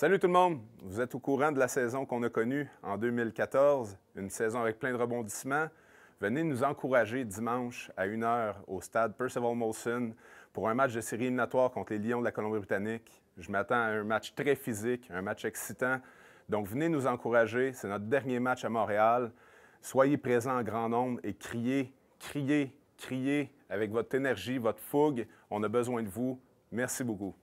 Salut tout le monde! Vous êtes au courant de la saison qu'on a connue en 2014, une saison avec plein de rebondissements. Venez nous encourager dimanche à 1h au stade Percival Molson pour un match de série éliminatoire contre les Lions de la Colombie-Britannique. Je m'attends à un match très physique, un match excitant. Donc venez nous encourager. C'est notre dernier match à Montréal. Soyez présents en grand nombre et criez, criez, criez avec votre énergie, votre fougue. On a besoin de vous. Merci beaucoup.